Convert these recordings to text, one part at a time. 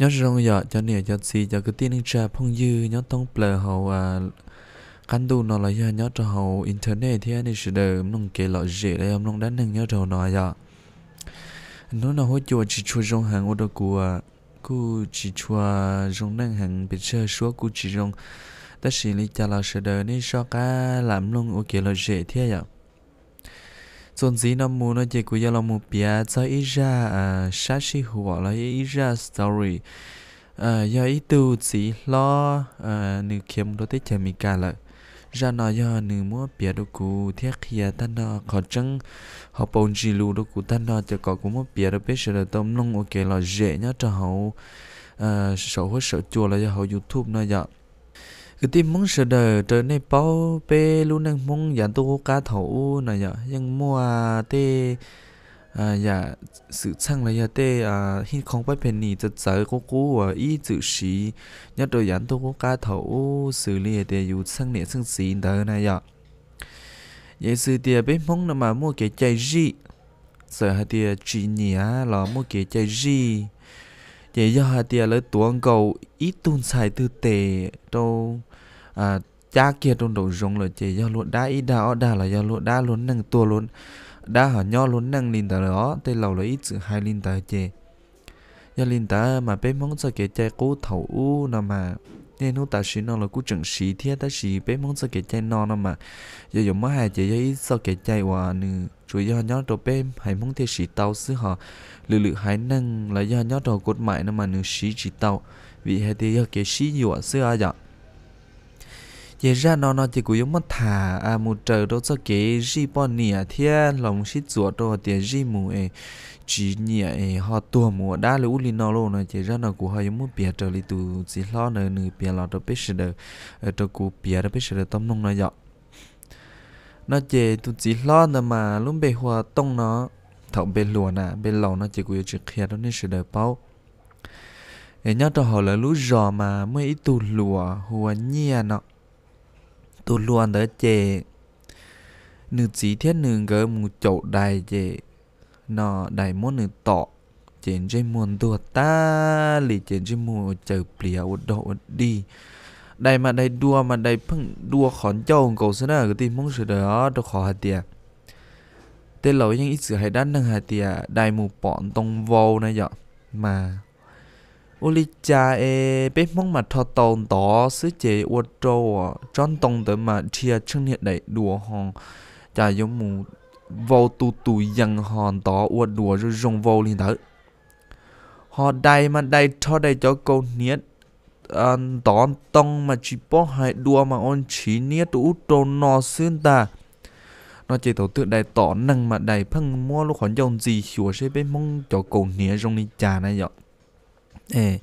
nhớ rong giờ cho nè cho xì cho cái tin trà phong dư nhớ tông plờ hậu à căn tu nó là giờ nhớ cho hậu internet thì anh ấy sẽ đợi nông kể lọ dễ đây ông nông đã nâng nhớ đầu nó giờ nó là hỗ trợ chỉ cho rong hàng ô đồ của à, cô chỉ cho rong nâng hàng bị chơi số cô chỉ rong tất nhiên lý cha là sẽ đợi nên sao cả làm luôn ok kể lọ dễ thế vậy zon zi nó mu nó chỉ của gia lo mu bia cho ý ra à sashi hùa là ý ra story à do ý tu chỉ lo à nữ kiếm đó tới chèm mi cả lại ra nó do nữ mua bia đồ cũ thiết kia à, ta nó khó chăng họ bồn chỉ lù đồ cũ ta nó cho có của mua bia đồ biết sửa tôm nông ok là dễ nhá cho hậu à sở hữu sở chùa là do hậu youtube nó dạo cái tim muốn sờ đờ trở nên bao bê luôn đang muốn dàn tô cá thấu này nhở nhưng mua tê à dạ sự sang là dạ tê à hin không phải bền nỉ chật chở cô cú à ý chữ sĩ nhất đôi dàn tô cá thấu xử lý tê dù sang nè sang xí đờ này nhở dạ. vậy sự tê bên mong là mà mua cái chạy gì sợ hạt tê chỉ nhỉ là mua cái chạy gì vậy do hạt tê lấy tuồng cầu ít tuôn xài tư tệ đâu À, cha kia trong đồ rung là chỉ do luôn đá ít đá ở đá là do luôn đá luôn năng tua luôn đá hở nhau luôn năng linh ta đó tên lầu là ít sự hai linh ta chè do linh ta mà bé mong cho kẻ chạy cố thầu u nằm mà nên nó ta xí nó là cú trận xí thiết ta xí bé mong cho kẻ chạy nó nằm mà giờ dùng mấy hai chỉ do ít cho kẻ chạy hòa nè chủ do nhó đồ bé hay mong thế xí tàu xứ họ lự lự hai năng là do nhó đồ cốt mại nằm mà nửa xí chỉ tàu vì hai thế do kẻ xí gì xứ xưa à giờ ra nó nó thì cũng giống mất thả à một trời đâu cho cái gì bọn nè thế lòng xít chuột đó thì gì mua ấy chỉ nhẹ họ tua mua đã lũ li nó luôn này chỉ ra nó cũng giống muốn bịa trở lại từ chỉ lo nơi nơi bịa lo đó biết sự đời đó cũng bịa đó biết sự đời tâm nông nó dọ nó chỉ tụ chỉ lo nữa mà luôn bề hòa tông nó thọ bề lùa nè bề lầu nó chỉ cũng chỉ kia đó nên sự đời bao nhớ cho họ là lũ giò mà mới ít tụ lùa hùa nhia nó tu luôn tới chè nữ chỉ thiết nữ gỡ mù chậu đài chè nó đài muốn nữ tọ trên dây muôn tua ta lì trên dây mù chờ plea độ đi đây mà đây đua mà đây phăng đua khón châu cầu sẽ là cái tim mong sự đó đâu khó hạt tiệt tên lâu nhưng ít sửa hay đắt nâng hạt tiệt đây mù bọn tông vô này dọ mà Uli cha e bé mong mà thọ tồn tỏ sứ chế ô trô à tròn tông tới mà chia chân hiện đại đùa hòn cha giống mù vô tu tu dân hòn tỏ ô đùa rồi rong vô liền tới họ đây mà đây cho đây cho câu niết an tỏ tông mà chỉ bỏ hai đua mà on chỉ niết tu trô nó xuyên ta nó chỉ tổ tượng đại tỏ năng mà đại phăng mua lúc còn dòng gì chùa sẽ bên mong cho cầu nía trong đi trà này vậy 예.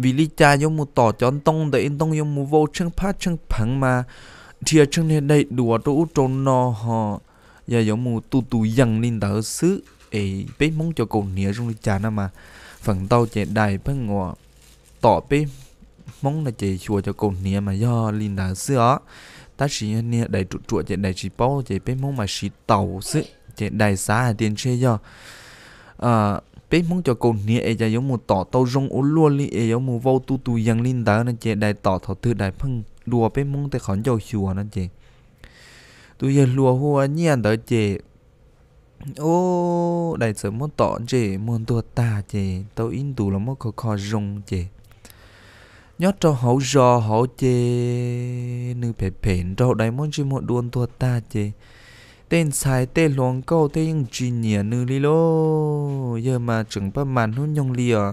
빌리자 요무 또 전동 데 인동 요무 보 청파 청팡마 thiệt chân này đây đùa tôi trốn nó họ giờ giống mù tu tu dằn lên đỡ xứ ấy bé mong cho cậu nĩa trong đi chán mà phần tao chạy đài bên ngọ tỏ bé mong là chạy chùa cho cậu nĩa mà do lên đỡ xứ đó ta chỉ nĩa đầy trụ trụ chạy đầy chỉ bao chạy bé mong mà chỉ tàu xứ chạy đầy xa tiền chơi do à bé muốn cho cô nia e giờ giống một tỏ tàu rong ôn luôn li e giống một vô tu tu yang linh đá nên chị đại tỏ thọ thư đại phăng lùa bé muốn tới khẩn cho chùa nên chị tôi giờ lùa hoa nhiên à đỡ chị ô đại sớm muốn tỏ chị muốn tua ta chị tàu in tù là muốn khó khó rong chị nhớ cho hậu giò hậu chị nữ phê phê đâu đại muốn chỉ một đuôn tua ta chị tên sai tên luồng câu tên những chi nhỉ nư li lô giờ mà chẳng bắt màn hôn nhong li à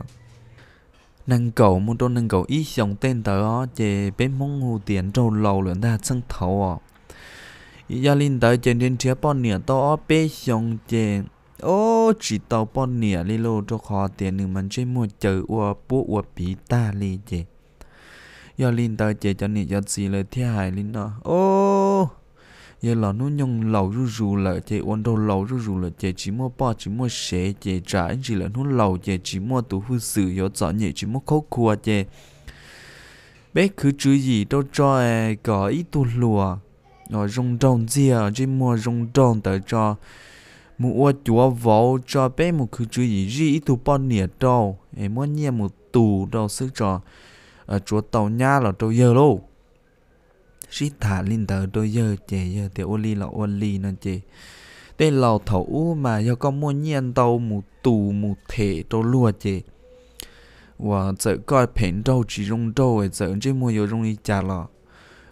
năng cầu một đôi nâng cầu ý dòng tên tờ ó chè bé mong hồ tiền trâu lầu lượn ta sân thầu à gia linh tờ chè đến chia bọn nỉa to ó bé dòng chè ô chỉ tàu bọn nỉa li lô cho khó tiền nửa mình chơi mua chờ ua bố ua bí ta li chè gia linh tờ chè cho nỉa cho gì lời thiên hải linh nó ô giờ là nó nhung lầu rú rú là chế ôn đầu lầu rú rú là chế chỉ mua ba chỉ mua xe chế trả anh chỉ là nó lầu chế chỉ mua tủ hư sử yếu trả nhẹ chỉ mua khâu khua chế bé cứ chữ gì đâu cho có e, ít tu lùa rồi rong rong gì à chỉ mua rong rong tới cho mua chúa vỗ cho bé một cứ chữ gì gì ít tu bao nhiêu đâu em mua nhẹ một tù đâu sức cho ờ, chúa tàu nha là đâu giờ luôn sĩ thả linh tờ đôi giờ chè giờ thì ô ly là ô ly nó chè đây là thấu mà do có mua nhiên tàu mù tù mù thể đồ lúa chè và giờ coi phèn trâu chỉ rung trâu ấy giờ chỉ mua giờ rung đi trả lọ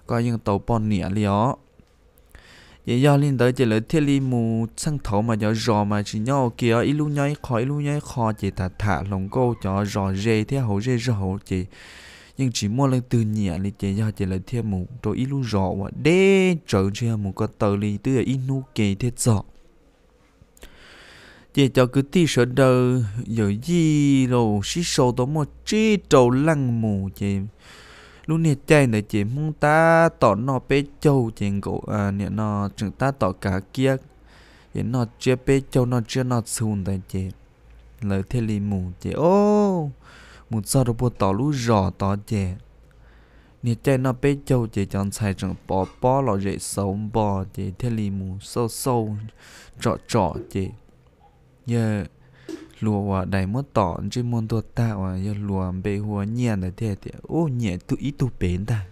coi những tàu bò nĩa lió vậy do linh tờ chè lấy thiết li mù sang thấu mà do rò mà chỉ nhau kia ít lu nhảy ít lu nhảy khó chè thả thả lòng câu cho rò rê thế hậu rê rò hậu chè nhưng chỉ mua lên từ nhẹ thì chỉ do chỉ là thêm một rồi ít lúc rõ và để trở cho một con tờ lì từ là ít lúc kề thiết rõ chỉ cho cứ tí sợ đờ giờ gì rồi xí sâu đó một chỉ trầu lăng mù chị lúc nè chạy nè chị muốn ta tỏ nó bé châu chị cổ à nè nó chúng ta tỏ cả kia vậy nó chưa bé châu nó chưa nó xuống tại chị lời thế li mù chị ô oh một giờ rồi bố tỏ lũ rõ tỏ dễ nè chạy nó bé châu chạy chọn xài chẳng bỏ bỏ lọ rễ sống bỏ chạy thế lì mù sâu sâu trọ trọ chạy giờ lùa hòa đầy mất tỏ trên môn tua ta hòa giờ lùa bê hòa nhẹ là thế thì ô nhẹ tụ ý tụ bến ta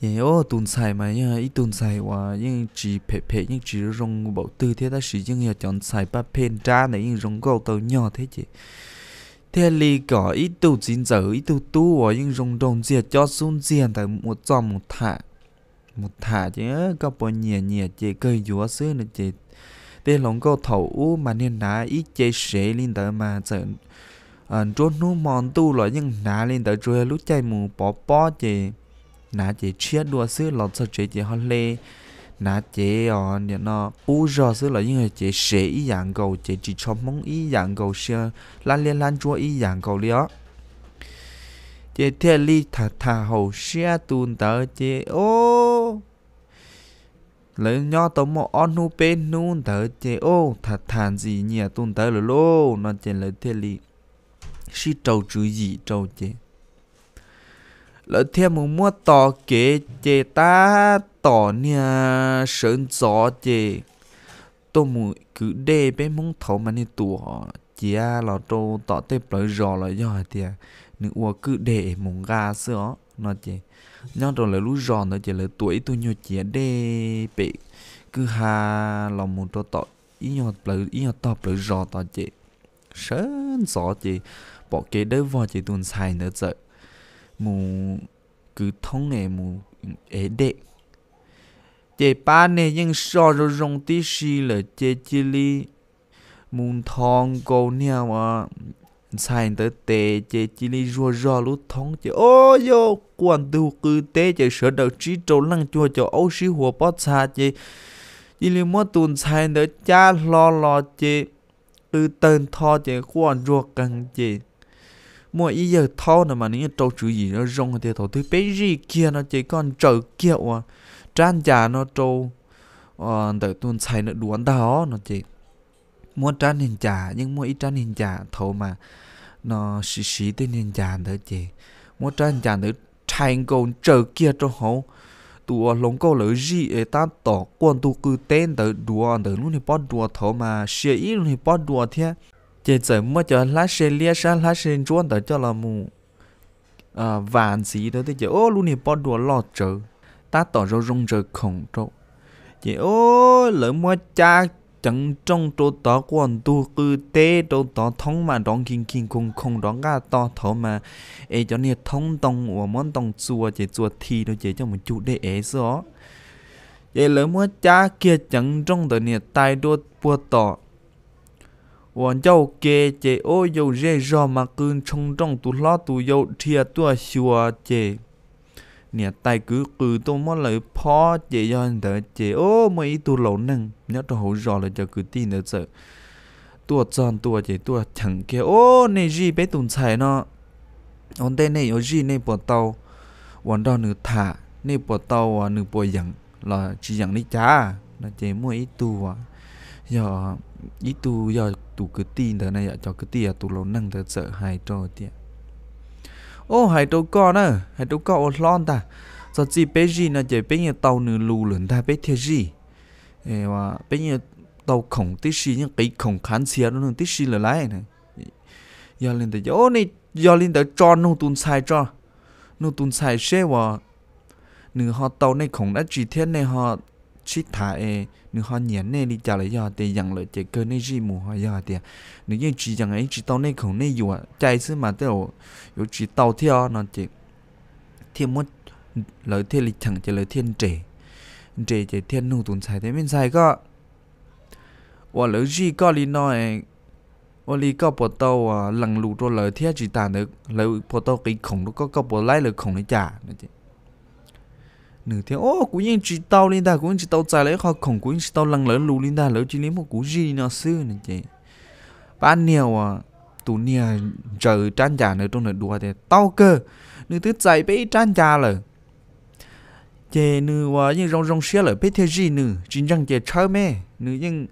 nhẹ ô tụn xài mà nhá ý tụn xài hòa nhưng chỉ phê phê nhưng chỉ rong bảo tư thế ta sử dụng giờ chọn xài ba phen tra này nhưng rong cầu tàu nhỏ thế chứ thế lì có ít tu chín giờ ít tu tu ở những rồng đồng diệt cho xuống diệt tại một giò một thả một thả chứ có bao nhiêu nhiêu chế cây dúa xưa nữa chế thế lòng có thầu mà nên đá ít chế sế lên tới mà sợ ờ trốn nu mòn tu loại những nã lên tới rồi lúc chạy mù bỏ bỏ chế nã chế chia đua xưa lọt sợ chế chế họ lê nà chế ở nên nó u giờ xứ là những chế sẽ ý dạng cầu chế chỉ cho mong ý dạng cầu xưa lan liên lan chúa ý dạng cầu đi đó chế thiệt li thà thà hầu xe tùn tớ chế ô lấy nho tớ mò on nu bên nu tớ chế ô thà thàn gì nhỉ tùn tớ rồi lô nó chế lấy thiệt li si trâu chữ gì trâu chế lỡ thêm một mua tò kế chế ta tỏ nha sơn gió chê tôi mù cứ đê bé mong thấu mà nên tủa chỉ à là tôi tỏ tê bởi rò là do thì nữ ua cứ đê mong gà sữa nó chê nhau rồi là lúc rõ nó chỉ là tuổi tôi nhiều chỉ đê bị cứ hà là một tôi tỏ ý nhau bởi ý nhau tỏ bởi rõ tỏ chê sớm gió chê bỏ kế đỡ vào chê tuần xài nữa chợ mù cứ thông này mù ế đệ chế ba nè nhưng so rồi rong tí xì là chế chi li muốn thong cô nha mà sai tới tê chế chi li rùa rò lú thong chế ô yo quan tu cư tê chế sợ đầu trí trâu lăng chua cho ô xí hùa bó xa chế chi li mất tuần sai tới cha lo lo chế cư tên tho chế quan rùa căng chế mua ý giờ thao nè mà nếu trâu chữ gì nó rong thì thầu thứ bé gì kia nó chỉ con trâu kia à tràn giả nó trâu ờ, tới tuần xài nó đuón đó nó chị mua tràn hình giả nhưng mua ít tràn hình giả thầu mà nó xí xí tên hình giả đó chị mua tràn hình giả thành công chờ kia cho hậu tụi lông câu lỡ gì để ta tỏ quan tu cứ tên tới đùa tới luôn thì bắt đùa thầu mà xia ít luôn thì bắt đùa thế chị chỉ mua cho lá xe lia sang lá xe chuan tới cho là mù à vàng gì đó thì chị ô luôn thì bắt đùa lọt chờ ta tỏ rô rung rơ khổng trô chị ô lỡ mua cha chẳng trong trô tỏ quan tu cư tế trô tỏ thông mà đón kinh kinh cùng không đón ga to thổ mà ê cho nên thông tông của món tông chùa chế chùa thi đâu chế cho một chút để ế gió vậy lỡ mua cha kia chẳng trong tờ nhiệt tai đua bua tỏ Wan châu kê chế ô dâu rê rò mà cưng trong trong tù lo tù dâu thịa tùa xùa chế nè tay cứ cứ tôi muốn lại po chị do anh ta chị ô mấy tu lẩu nâng nhớ cho hổ rõ là cho cứ tin nữa sợ tua tròn tua chị tua chẳng kia ô này gì bé tùng chạy nó ông tên này ở gì này bỏ tàu tàu hoàn thả này à, à. này bỏ bỏ chỉ giờ giờ cứ cứ tin à, tin thở thở là sợ tàu วันดอนนึถ่านี่ปวดเตาอ่ะนึปวดอย่างเราชีอย่างนี้จ้าเราเจมวยอีตูอ่ะยออีตูยอตูกึตีนเถอะนะยอจอกึตีอ่ะตูเรานั่งเถอะเจอหายโจเตี้ย ô hai tàu con à hai tàu con lon ta giờ chỉ bé gì là chỉ bé nhà tàu nửa lù lửng bé thiệt gì ê mà bé nhà tàu khổng tí xí những cái khổng khán xía nó tí xí là lại này giờ lên tới ô này giờ lên tới cho nó tuôn sai cho nó tuôn sai xe và nửa họ tàu này khổng đã chỉ thiên này họ chít thả e nữ họ nhảy nè đi trả lại giờ thì nhận lại chạy cơ nè gì mù họ giờ thì nữ như chỉ dặn ấy chỉ tao nè không nè dù à chạy xứ mà tao yếu chỉ tao theo nó chỉ thêm một, lợi thiên lịch chẳng chạy lợi thiên trẻ trẻ chạy thiên nụ tồn xài thế mình xài có và lợi gì có lý nói và lý có bộ tàu à lằng lụt rồi lợi thiên chỉ tàn được lợi bộ tàu cái khổng nó có có bộ lái lợi khổng nó trả nữa chứ nửa tiếng ô cũng như chỉ tao lên ta cũng chỉ tao trả lấy họ khổng cũng chỉ tao lăng lỡ lù lên ta lỡ chỉ lấy một cú gì nó xưa này chị ba nhiều à tụ nia chờ trang trả nữa trong nửa đùa thì tao cơ nửa thứ chạy bé trang trả rồi chị nửa và nhưng rong rong xe lại bé thế gì nửa chính răng chị chơi mẹ nửa nhưng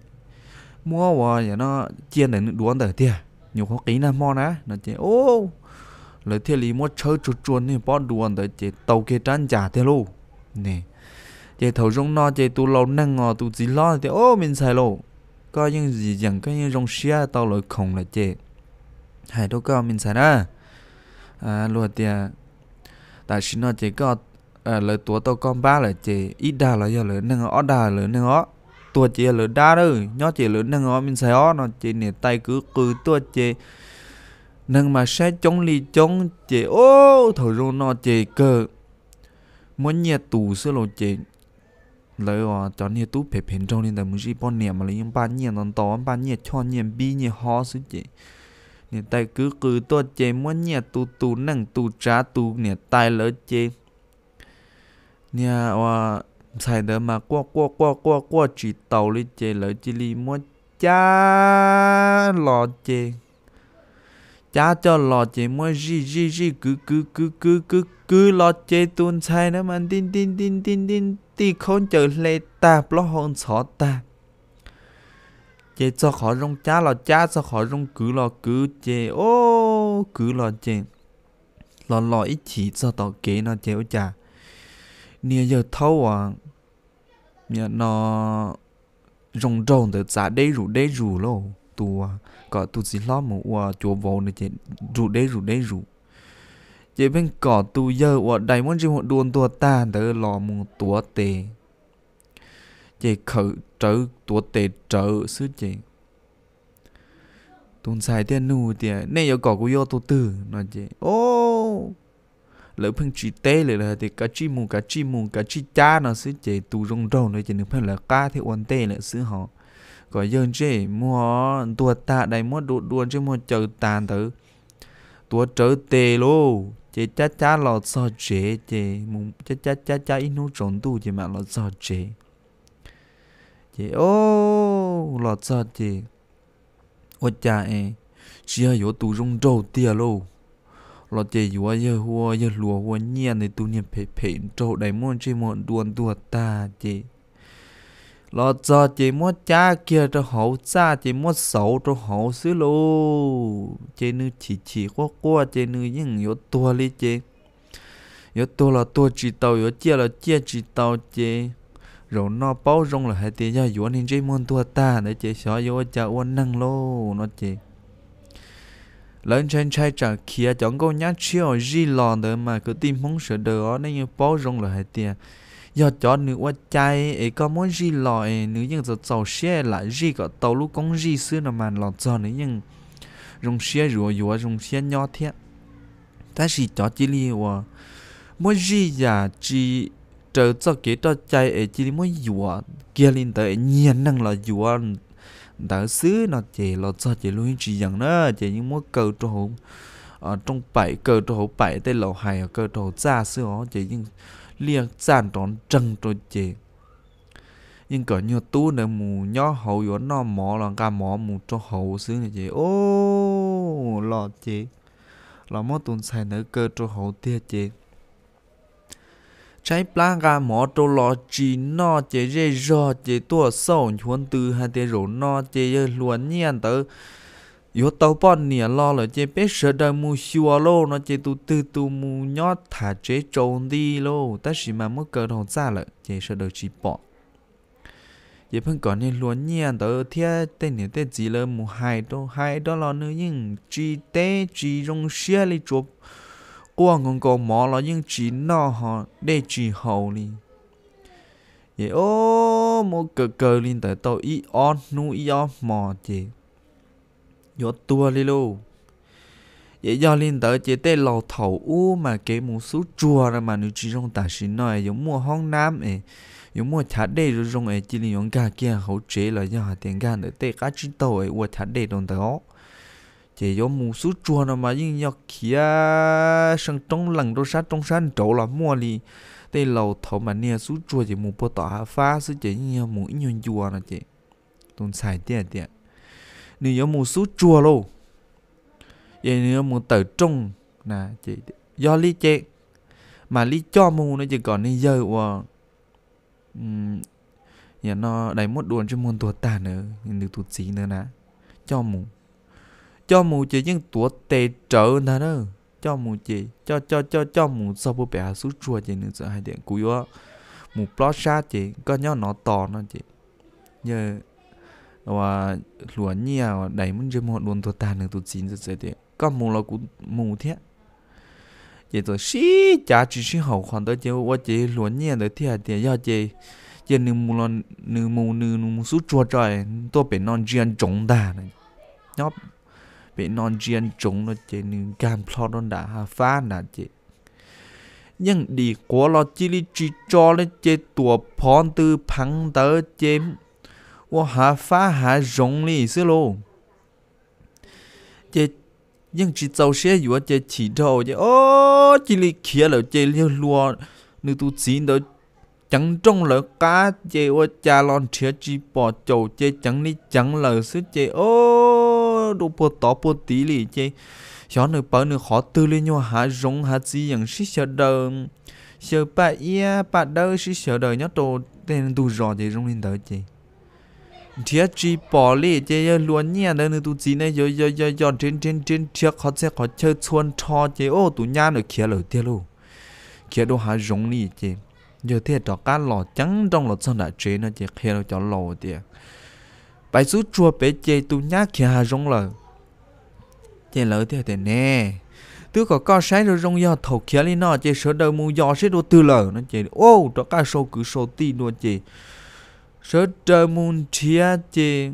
mua và nhà nó chia này nửa đùa tới thì nhiều khó kỹ na mò ná nó chị ô lời thế lý mua chơi chuột chuột này bỏ đùa tới chị tao kia trang trả thế luôn nè chế thầu rong nọ, chế tu lâu năng ngò tu chỉ lo thì ô mình xài lâu có những gì chẳng có những rong xia tao lỗi khổng là chế hai đâu có mình xài đó à luôn thì tại xin nó chế có à lời tua tao con ba là chế ít đa là giờ lời năng ó đa lời năng ó tua chế lời đa đó nhó chế lời năng ó mình xài ó nó chế nè tay cứ cứ tua chế năng mà sẽ chống ly chống chế ô thầu rong nọ chế cơ muốn nhà tù sơ lộ chế lời ở cho nhà tù phê phê trong nên là muốn gì bao nhiêu mà lấy những ba nhà nó to ba nhà cho nhà bi nhà ho sứ chế nè tay cứ cứ to chế muốn nhà tù tù nặng tù trả tù nè tài lỡ chế nhà ở sai đó mà qua qua qua qua qua chỉ tàu lên chế lỡ chỉ li muốn cha lò chế cha cho lò chế muốn gì gì gì cứ cứ cứ cứ cứ cứ lo chế tuôn sai nó mà tin tin tin tin tin ti không chờ lệ ta lo hôn xó ta chế cho khó rong cha lo cha cho khó rong cứ lo cứ chế ô cứ lo chế lo lo ít chỉ cho tao kế nó chê ô chà nia giờ thâu à nhà nó rong rong từ giá đây rủ đây rủ lo tu à có tu chỉ lo mà ua chúa vô nữa chế rủ đây rủ đây rủ chỉ bên cỏ tu giờ ở đây muốn chỉ một đồn tua ta đỡ lò một tua tề chỉ khử trở tua tề trở sư chỉ tuần sai tiền nu tiền nên giờ cỏ của yo tu từ nó chỉ ô lỡ phân chỉ tê lỡ là thì cá chi mù cá chi mù cá chi cha nó sư chỉ tu rong rong nữa chỉ nên phân là cá thì ổn tê là sư họ có dân chỉ mua tua ta đây muốn đồ đuôn chứ mua chờ tàn thử tua trở tê luôn chế cha cha lo so chế chế mùng cha cha cha cha in nô trộn tu chế mà lo so chế chế ô lo so chế ô cha em chỉ ở yếu tu rong trâu tia lô lò chế yếu yếu hua yếu lùa hua nhiên thì tu nhiên phê phê trâu đầy môn chế mọn đuôn đua ta chế lo cho chị mua cha kia cho hậu cha chị mua sầu cho hậu xứ lô chị nữ chỉ chỉ qua qua chị nữ những yếu tua li chị yếu tua là tua chỉ tàu yếu chia là chia chỉ tàu chị rồi nó bao rong là hai tiền ra yếu nên chị muốn tua ta để chị sợ yếu cha uốn năng lô nó chị Lần trên trai trả kia chẳng có nhát chiều gì lòn đời mà cứ tìm phong sợ đời đó nên như bao rong là hai tiền giờ cho nữ qua chạy ấy có mỗi gì loại nữ nhưng giờ tàu xe lại gì có tàu lúc công gì xưa là mà lọt giờ nữ nhưng dùng xe rùa rùa dùng xe nho thiệt. ta chỉ cho chỉ li và mỗi gì giờ chỉ chờ cho cái đó chạy ấy chỉ mỗi rùa kia lên tới nhiên năng là rùa đã xứ nó chỉ là cho chỉ luôn chỉ rằng đó chỉ những mỗi cầu trộn ở trong bảy cờ trổ bảy tên lầu hài ở cờ trổ ra xưa họ chỉ những lia sản tròn trần trôi chê nhưng cỡ như tú nữa mù nhó hậu yếu nó mỏ là ca mỏ mù cho hậu xứ này chê ô lọ chê là mó tuần xài nữa cơ cho hậu tia chê trái plan ga mỏ trâu lọ chỉ nó chế rê rò chế tua sâu chuẩn từ hai tia rổ nó chế luôn nhiên tới yo tàu bọn nè lo là chế bé sợ đời mu xua lô nó chế tu tư tu mu nhót thả chế trốn đi lô ta chỉ mà mất cờ đầu ra là chế sợ đời chỉ bỏ giờ phân còn nên luôn nhiên tớ thia tên nè tên gì là mu hai đô hai đó lo nữa nhưng chỉ tế chỉ rong xia li chụp qua ngon còn mỏ lo nhưng chỉ no họ để chỉ hậu li vậy ô một cờ cờ lên tới tàu y on nu y on mò chế gió tua li lu vậy do liên tớ chế tê lò thầu u mà kế một số chùa ra mà nữ chỉ trong tả sĩ nói giống mua hong nam ấy giống mua thả đề rồi trong ấy chỉ liên cả kia hậu chế là do hạt tiền gan để tê cá chỉ tàu ấy qua thả đề đồng tớ chế giống một số chùa ra mà nhưng do kia sang trong lần đôi sát trong sân chỗ là mua đi tê lò thầu mà nia số chùa chỉ mua bộ tỏ phá số chế như mua nhon chùa là chế tồn sai tiền tiền nếu có một số chùa lô vậy nếu một tờ trung nè chị do lý chê mà lý cho mù nó chỉ còn nên giờ của nhà nó đầy một đồn cho môn tuột tàn nữa nhìn được tuột gì nữa nè cho mù cho mù chỉ những tuột tệ trở nè nữa cho mù chỉ cho cho cho cho mù sau bố bé xuống chua chỉ nữa sợ hai điện cúi mù plot sát chỉ có nhau nó to nó chỉ giờ và lúa nhiều đấy muốn chơi một đồn tôi tàn được tôi chín rất dễ đấy có mù là cũng mù thế vậy tôi xí chả chỉ xí hậu khoản tới chơi và chơi lúa nhiều đấy thì à, thì do chơi chơi nửa mù là nửa mù nửa mù số chua trời tôi bị non riêng trống đà này nhóc bị non riêng trống nó chơi nửa cam plot nó đã ha phá đã chơi nhưng đi quá lo chỉ li chỉ cho nên chế tua phòn từ phẳng tới chế 我还发还容易些喽。这ยังจีเจ้าเสียอยู่ว่าจะฉีดเอาจะโอ้จีลีเขียแล้วจะเลี้ยลัวนึกตัวจีนเดี๋ยวจังจงแล้วกาเจว่าจาลอนเชียจีปอโจเจจังนี่จังเลยซึเจโอ้ดูปวดต่อปวดตีลีเจย้อนหนึ่งเปิดหนึ่งขอตื่นเลยยัวหารงหาจีอย่างชิเสดเดิมเสบปะเอียปะเดิมชิเสดเดิมยัดโตเต้นดูรอเจรงลินเดิมเจ thiệt chỉ bỏ lệ chơi chơi luôn nhẹ đó nữa tụi chỉ này giờ giờ giờ giờ trên trên trên thiệt họ sẽ họ chơi chuồn cho chơi, ô tụi nhà nữa kia rồi thiệt luôn kia đồ hà rong lì chơi, giờ thiệt cho cá lò trắng trong lò sơn đã chơi nó chơi, kia rồi cho lò thiệt bài số chua bé chơi, tụi nhà kia hà rong lờ chơi lỡ thiệt thế nè tứ có có sáng rồi rong do thầu kia lên nó chơi, sợ đầu mua giò sẽ đồ tư lờ nó chơi, ô cho cá sâu cứ sâu tì luôn chơi. Sota mun chia chê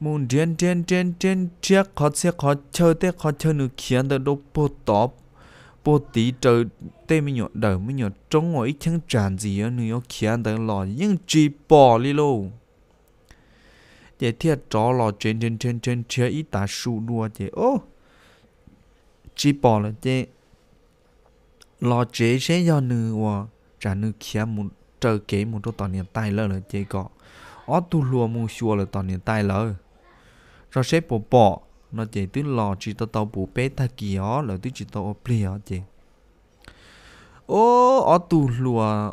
Mun điên điên điên điên chia khó xe khó chơi tê khó chơi nữ khiến tờ đô bô tọp Bô tí trời tê mình nhỏ đời mình nhỏ trông ngồi ít chẳng tràn gì ở nữ khiến tờ lò nhưng chỉ bỏ đi lô Chê thiệt chó lò trên trên trên trên chia ít tà sụ đua chê ô chì bò là chê Lò chế sẽ do nữ hòa trả nữ khiến một trở kế một trong tòa niệm tai lỡ là chế có ó tu lùa mù xua là tòa niệm tai lỡ rồi xếp bộ bỏ nó chế tứ lò chỉ tao tàu bù bé ta kì ó là tứ chỉ tao plei ó chế ô ó tu lùa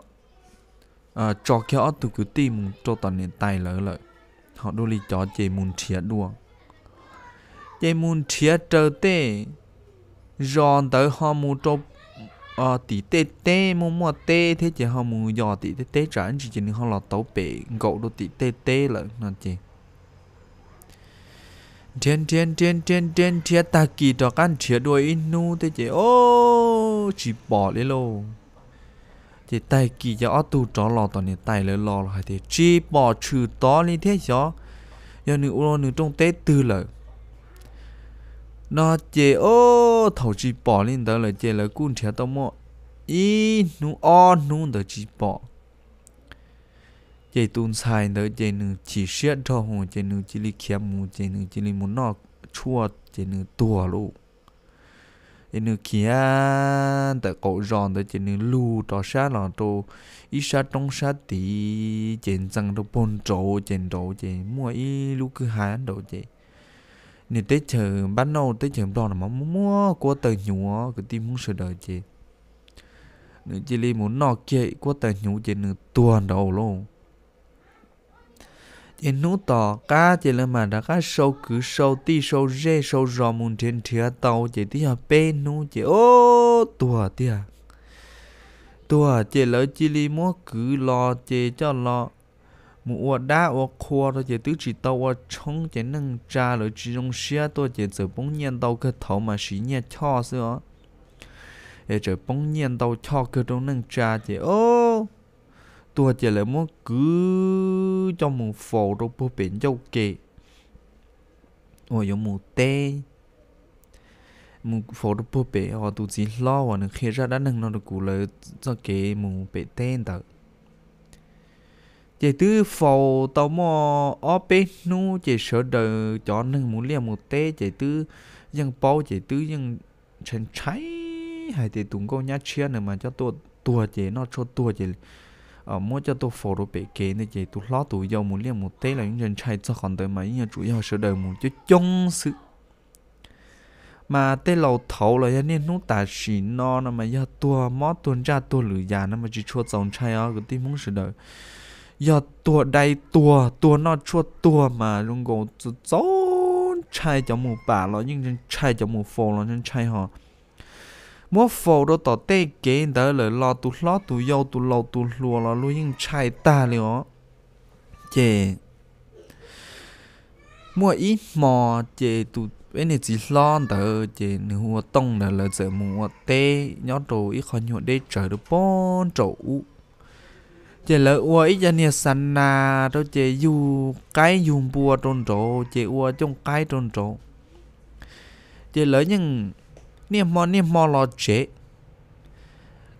à cho kia ó tu cứ tìm một trong tòa niệm tai lỡ lơ họ đôi lý chó chế muốn chia đua chế muốn chia trở tê rồi tới họ muốn cho ờ tí tê tê mua mua tê thế chị họ mua giò tí tê tê trả anh chị chị họ là tàu bể gậu đồ tí tê tê là nó chị trên trên trên trên trên chia ta kỳ đó căn chia đuôi inu thế chị ô chị bỏ đi lô chị tay kỳ cho ở tù trò lò toàn này tay lấy lò hay thế chị bỏ trừ to lên thế cho giờ nữ ô nữ trong tê tư lợi nó chê ô thầu chỉ bỏ lên tới là chê là cún chia tao mò ý nu o nu đó chỉ bỏ chê tuôn sai đó chê nu chỉ xét cho hồ chê nu chỉ li kia mu chê nu chỉ li muốn nó chua chê nu tua lu chê nu kia tại cổ giòn đó chê nu lu đó xa là đồ ý xa trong xa tí chê rằng đồ bồn trổ chê đồ chê mua ý lu cứ hai đồ chê nên tới chờ bắt nô tới chờ đo là mà mua qua tờ nhúa cái tim muốn sửa đời chị nữa chị li muốn nọ kệ qua tờ nhú chị nữa tuần đầu luôn chị nú tỏ cá chị là mà đã cá sâu cứ sâu ti sâu rê sâu rò muốn trên thía tàu chị tí học bê nú chị ô tua tia tua chị lỡ chị li muốn cứ lo chị cho lo mua đá ô khoa rồi chỉ tứ chỉ tàu chong chống chỉ nâng trà rồi chỉ dùng xe tôi chỉ giờ bỗng nhiên tàu cái thầu mà xí nhẹ cho xưa để giờ bỗng nhiên tàu cho cái trong nâng trà chỉ ô tôi chỉ lại muốn cứ trong một phổ rồi bố biển châu kỳ ôi giống một tê một phổ rồi bố biển họ tụ chỉ lo và nó khi ra đã nâng nó được cụ lời cho cái một bể tên tao chị tư phò tao mò op nu chị sợ đời cho nên muốn liền một tê chị tư dân bao chị tư dân chân cháy hay thì tụng câu nhát chia nữa mà cho tôi tua chị nó cho tua chị ở ờ, mua cho tôi phò đồ bể kế này chị tôi lo tụi giàu muốn liền một tê là những chân cháy cho còn đời mà những chủ yếu sợ đời muốn cho chung sự mà tê lầu thầu là nên nó ta chỉ nó mà giờ tua mót tuần ra tua lửa già nó mà chỉ cho dòng cháy ở ờ, cái tim muốn sợ đời giờ tua đây tua tua nó chua tua mà luôn gồm gió chạy cho mù bà lo nhưng chân chạy cho mù phô lo chân chạy họ mua phô đó tỏ tê kế đó là lo tu lo tu yêu tu lo tu lùa lo luôn nhưng chai ta liệu chè mua ít mò chè tu bên này chỉ lo đỡ chè nửa tông là là giờ mua tê nhó đồ ít khó nhọ đê trở được bon chỗ chế lỡ ua ít giờ nia sân na đâu chế dù cái dùng bùa trôn trổ chế ua trong cái trôn trổ chế lỡ nhưng nia mò nia mò lo chế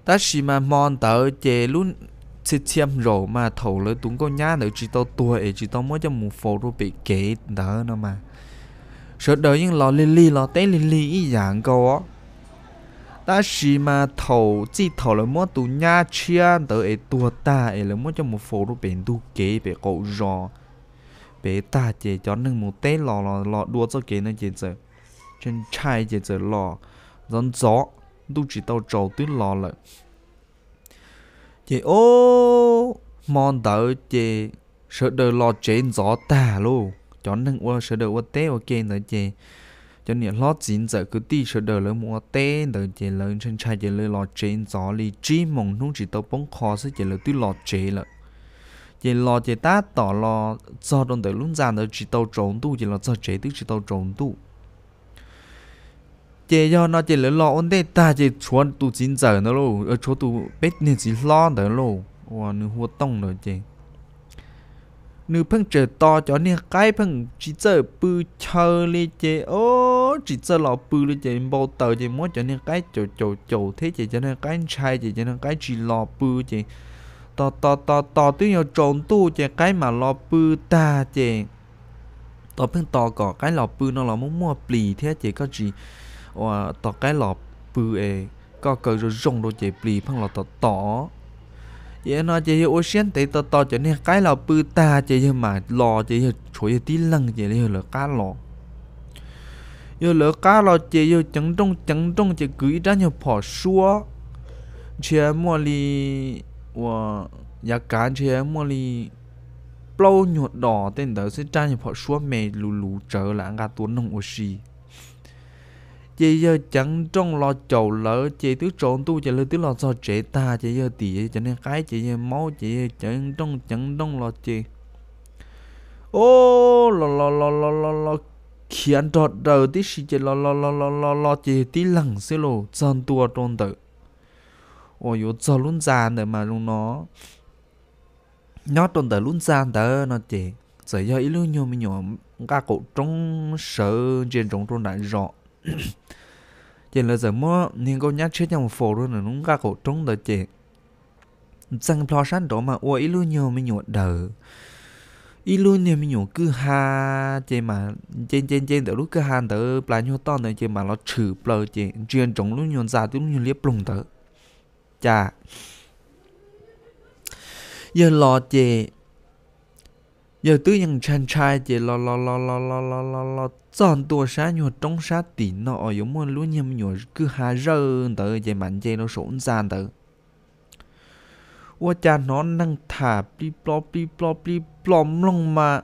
ta chỉ mà mòn tớ chế luôn chị chiêm rổ mà thầu lỡ túng con nhá nữa chỉ tao tuổi chỉ tao mới cho một phố rồi bị kế đỡ nó mà sợ đời nhưng lo li li lo té li li ý dạng câu á ta chỉ mà thầu chỉ thầu là mua tụ nhà chia tới ấy tua ta ấy là mua cho một phố đồ bền đu kế bề cậu rò bề ta chỉ cho nên một tế lò lò lò đua cho kế nó chỉ trên chai chỉ giờ lò dân gió đu chỉ tao trầu tuyết lò lại chỉ ô mòn tới chỉ sợ đời lò trên gió ta luôn cho nên qua sợ đời qua té ok nữa chỉ cho nên lót chín giờ cứ đi sửa đời lớn mua tên đời chỉ lớn trên trai chỉ lớn lo trên gió li chi mong nung chỉ tao bóng khó sẽ chỉ lớn tuy lo chế lợ chỉ lo chỉ ta tỏ lo do đồng tới lúc già đời chỉ tao trốn tu chỉ lo do chế tức chỉ tao trốn tu chỉ do nó chỉ lớn lo ổn định ta chỉ chuẩn tu chín giờ nó luôn ở chỗ tu biết nên chỉ lo đó luôn và nó hoạt tông rồi chỉ nữ phân trở to cho nên cái phân chỉ giờ bự chờ lên chế ô chỉ giờ lọ bự lên chế bao tờ chế muốn cho cái chỗ chỗ chỗ thế chế cho cái trai chế cho cái chỉ lọ bự to to to to tuy nhau trộn tu chế cái mà lọ ta chế to phân to có cái lọ bự nó là muốn mua plì thế chế có gì to cái lọ bự ấy có cờ rồi rong đồ chế plì phân lọ to vậy nó chỉ ô ocean thì to to cho nên cái là bự ta chỉ mà lò chỉ chuối tí lăng chỉ là cá lò giờ lỡ cá lò chỉ giờ chẳng trung chẳng trung chỉ cứ ra nhiều phò xua chia mua li và giá cá chia mua li bao nhiêu đỏ tên đó sẽ ra nhiều phò xua mè lù lù trở lại cả tuấn nông ô chị giờ chẳng trong lo chầu lỡ chị cứ trộn tu chị lỡ tứ lo so trẻ ta chị giờ tỷ cho nên cái chị giờ máu chị chẳng trong chẳng trong lo chị ô lo lo lo lo lo lo khiến trọ đầu tí xí chị lo lo lo lo lo lo chị tí lằng xí lô chân tua trôn tử ôi yo cho luôn già để mà luôn nó nó trôn tử luôn già tớ nó chị giờ giờ ý lưu nhiều mình nhỏ các cậu trong sở trên trong trôn đại rõ chỉ là giờ mua nhưng cô nhát chết trong phố luôn là núng ga cổ trống đó chị rằng lo sẵn đó mà ua ít luôn nhiều mình nhột đỡ ít luôn nhiều mình nhột cứ ha chị mà trên trên trên tới lúc cứ ha tới plá nhột to này chị mà nó chữ plơ chị truyền trống luôn nhột già tôi luôn nhột liếp lùng tới chà giờ lo chị giờ tư nhân chăn trai chỉ lo lo lo lo lo lo lo lo chọn tua sa nhua trong sa tỉ nọ giống muốn luôn nhầm nhua cứ hà rơ tớ chỉ mạnh chỉ nó sổn gian tớ ua cha nó năng thả pli plo pli plo pli plom long mà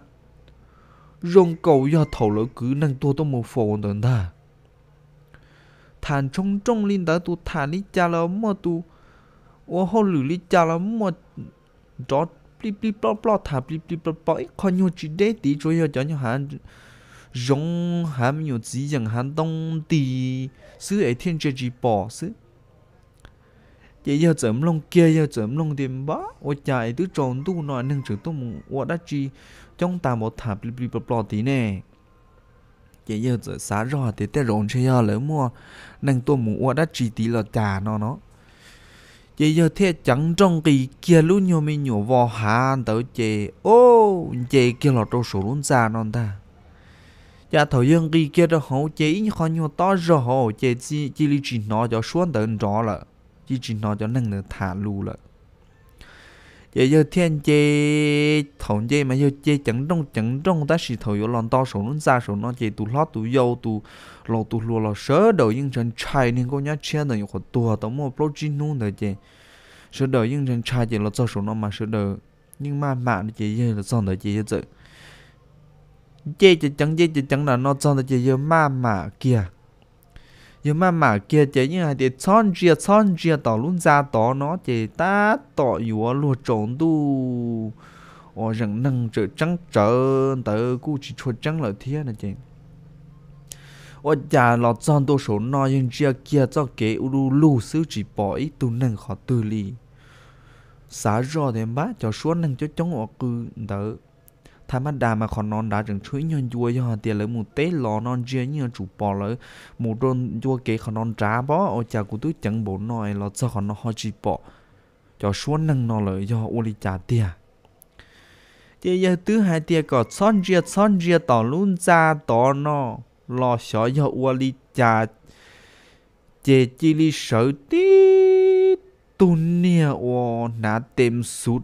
rong cầu do thầu lỡ cứ năng tua tôi một phổ tớ ta thàn trong linh tớ tu thàn đi cha lỡ mà tu ua hô lử đi cha lỡ mà chót bli bli blo blo thả bli bli blo blo ít con nhiều chi để tí cho nhiều cho nhiều hàng giống hàng nhiều gì chẳng hàng đông tí sư ấy e thiên chơi chỉ bỏ sư vậy giờ chấm long kia giờ chấm long điểm ba, ô chạy tứ tròn tu nói nâng chữ tu mùng ô đã chi trong ta một thả bli bli blo blo tí nè vậy giờ giờ xả rõ thì tê rộn chơi giờ lỡ mua nâng to mùng ô đã chi tí là trà nó nó chị giờ thế chẳng trong kỳ kia lúc nhau mình nhiều vò hà tới chị ô chị kia là trâu số luôn già non ta dạ thời gian kỳ kia đó hậu chị như khó nhiều to rồi hậu chị chỉ chỉ lý chỉ nó cho xuống tới rõ là chỉ chỉ nó cho nâng được thả lù là giờ giờ thiên chế thằng chế mà giờ chế chẳng đông chẳng đông ta chỉ thầu yếu lòng to số nó ra số nó chế tụ lót tụ dâu tụ lò tụ lùa lò sớ đầu nhưng chân chai nên cô nhá chen đời của tụ tao mua protein luôn đời chế sớ đời nhưng chân chai chế là do số nó mà sớ đời nhưng mà mạ nó chế giờ là do đời chế giờ chế chế chẳng chế chế chẳng là nó do đời chế giờ mà mà kia nhưng mà mà kia chế như là để chọn chia chọn chia tỏ luôn ra tỏ nó chế ta tỏ yếu lùa trộn tu ở rằng nâng trở trắng trở tới cú chỉ chua trắng là thế này chế ở nhà lọ chọn đồ số nó nhưng chia kia cho kế u lù sư chỉ bỏ ít tu nâng khó tư li xả rõ thì bác cho số nâng cho chống ở cư đỡ ถ้ามันดามาคอนนอนดาจึงช่วยยนยัวยอเตียเลยมูเตลอนอนเจียเนี่ยจูปอเลยมูโดนยัวเกคอนนอนจ้าบ่โอจากกูตุ้จังบ่หน่อยเราจะคอนนอนฮอจีปอจอชวนนังนอนเลยยออุลิจาเตียเตียยาตื้อหายเตียก็ซ่อนเจียซ่อนเจียต่อลุ่นจาต่อนอรอสอยออุลิจาเจจิลิเสตีตุนเนี่ยโอนาเต็มสุด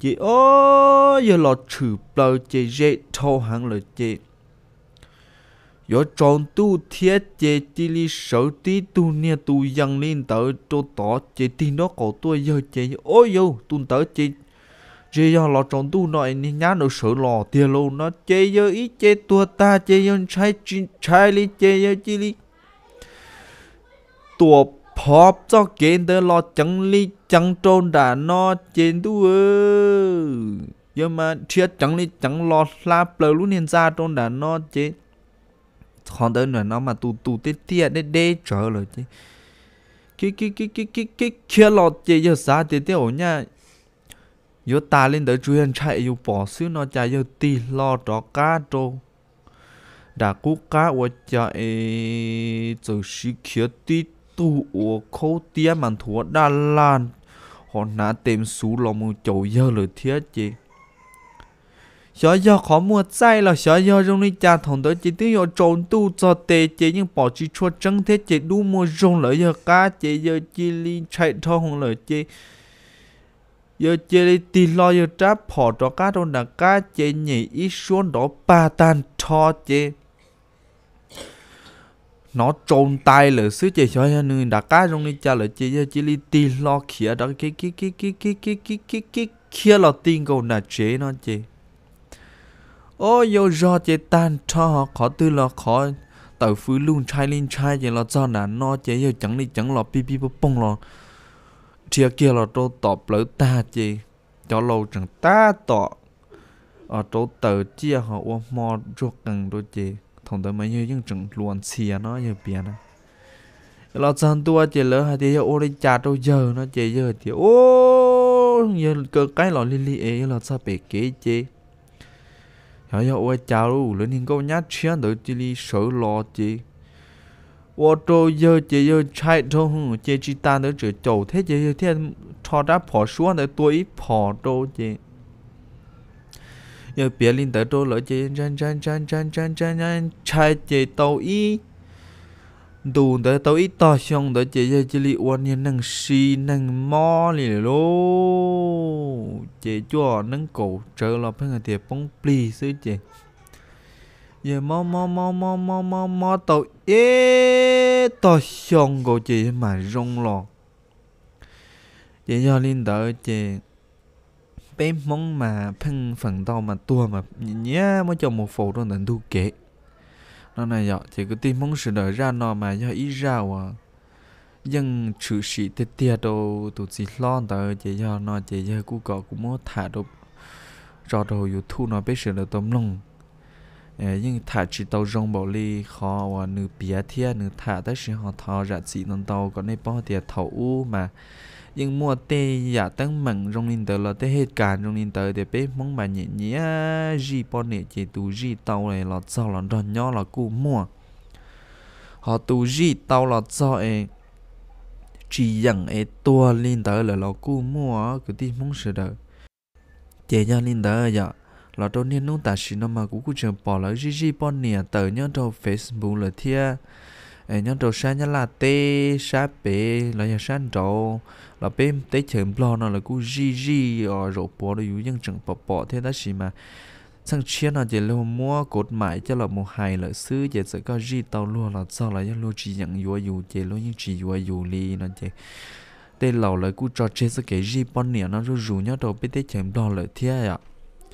chị ô giờ lo chữ bao chị dễ thâu hàng lời chị giờ tròn tu thiết chị chỉ li sở tí tu nia tu dân lên tớ cho tỏ chị tí nó có tôi giờ chị, ôi yo tu tớ chị, chế yo lọ tròn tu nội ni nhá nó sợ lò tiền lâu nó chế giờ ít chế tua ta chế giờ trái trái li chế giờ chỉ li tua phọp cho kiến tới lo chẳng lý chẳng trôn đã nó trên tu ơ nhưng mà chia chẳng lý chẳng lo la bờ luôn hiện ra trôn đã nó chế còn tới nữa nó mà tu tu tết tiệt để để chờ rồi chứ cái cái cái cái cái cái kia lo chế giờ sao tết tiệt ổn nha yo ta lên tới chuyện chạy yo bỏ xứ nó chạy yo ti lo trò cá trâu đã cú cá ở chạy từ khi kia tít tu ủa khâu tía màn thua đa lan họ nã tìm sú lòng mù chậu dơ lời thiết chị sợ giờ khó mua chay là sợ giờ trong đi cha thông tới chị tiếng họ trộn tu cho tệ chị nhưng bỏ chị chua chân thế chị đu mua rong lợi giờ cá chị giờ chị li chạy thâu hồng lợi chị giờ chị li tì lo giờ tráp bỏ cho cá trong đàn cá chị nhảy ít xuống đó ba tan cho chị nó trôn tay là xứ chơi cho nha nên đặt cá trong đi cha là chơi cho chỉ li tin lo khía đó cái cái cái cái cái cái cái cái cái kia là tin cầu nà chế nó chế ô yo do chế tan cho khó tư là khó tàu phứ luôn trai lên trai chế là do nà nó chế yo chẳng đi chẳng là pi pi bông là chia kia là trâu tọp lỡ ta chế cho lâu chẳng ta tọp ở trâu tờ chia họ ôm mò ruột cần đôi chế thông đó mà như những chừng luồn xìa à, nó như biển này lo chân tua chỉ lỡ hai tí ô đi chà đâu giờ nó chỉ giờ thì ô giờ cơ cái lọ li li ấy là sao bị kế chế giờ giờ ô chà lu lỡ nhìn câu nhát chuyện đỡ chỉ li sợ lo chế ô tô giờ chỉ giờ chạy đâu hùng chỉ chỉ ta nữa chỉ chầu thế chỉ giờ thiên thọ đã bỏ xuống để tuổi bỏ đâu chế giờ bia linh tới trôi lỡ chơi chan chan chan chan chan chan chan chai chơi tàu y đủ tới tàu y to xong tới chơi chơi chơi li uan nhân năng si năng mo liền lô chơi cho năng cổ trở là phải người tiệp bóng pli xứ chơi giờ mò mò mò mò mò mò mò tàu y to xong cổ chơi mà rong lò chơi cho linh tới chơi bé mong mà phân phẳng to mà tua mà nhá mới cho một phổ đó là đu kế nó này dọ chỉ có tin mong sự đợi ra nó mà do ý ra à dân sự sĩ tê tiệt đồ tụt gì lo tờ chỉ do nó chỉ do cú cọ cũng muốn thả đồ rò đồ dù thu nó biết sự đợi tôm lông nhưng thả chỉ tàu rong bảo ly khó và nữ bia thia nữ thả tới sự họ thò ra chỉ tàu có nên bỏ tiệt thầu mà nhưng mua tê giả tăng mặn rong nín tờ là tê hết cả rong nín tờ để bếp mong bà nhẹ nhẹ gì bọn nè chỉ tù gì tàu này là sao là đòn nhỏ là cụ mua họ tù gì tàu là sao ấy chỉ dặn ấy tua nín tờ là là cụ mua cứ tin mong sợ đờ chế nhau nín tờ giờ là tôi nên nông ta xin nó mà cũng cứ chờ bỏ lỡ gì gì bọn nè tờ nhau trong facebook là thiệt ấy nhân trâu sa nhân là tê sa bể là nhà sáng trâu là bên tê chém lo nó là cú gì gì ở rổ nó rồi những chẳng bỏ bỏ thế đó gì mà sang chiến là chỉ lâu mua cột mãi cho là một hài là xứ chỉ sẽ có gì tàu luôn là sau là luôn chỉ nhận vừa dù chỉ luôn những chỉ vừa dù li nó chỉ tê lâu là cú trò chơi sẽ cái gì bọn nè nó rủ nhau đầu bên tê chém lo là thế à